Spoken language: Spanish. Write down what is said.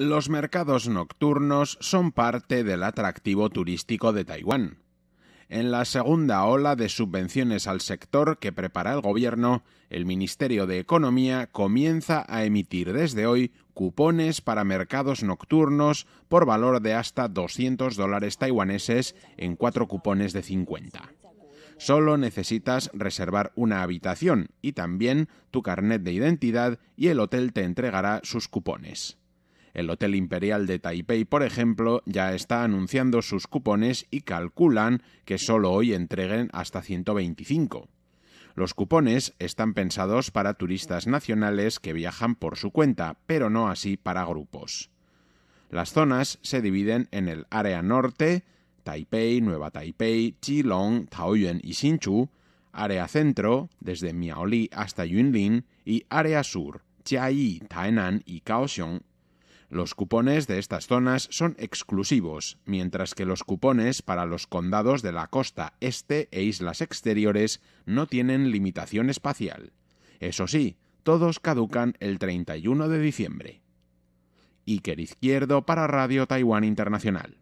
Los mercados nocturnos son parte del atractivo turístico de Taiwán. En la segunda ola de subvenciones al sector que prepara el gobierno, el Ministerio de Economía comienza a emitir desde hoy cupones para mercados nocturnos por valor de hasta 200 dólares taiwaneses en cuatro cupones de 50. Solo necesitas reservar una habitación y también tu carnet de identidad y el hotel te entregará sus cupones. El Hotel Imperial de Taipei, por ejemplo, ya está anunciando sus cupones y calculan que solo hoy entreguen hasta 125. Los cupones están pensados para turistas nacionales que viajan por su cuenta, pero no así para grupos. Las zonas se dividen en el área norte, Taipei, Nueva Taipei, Chilong, Taoyuan y Hsinchu, área centro, desde Miaoli hasta Yunlin, y área sur, Chiayi, Tainan y Kaohsiung, los cupones de estas zonas son exclusivos, mientras que los cupones para los condados de la costa este e islas exteriores no tienen limitación espacial. Eso sí, todos caducan el 31 de diciembre. Iker Izquierdo para Radio Taiwán Internacional.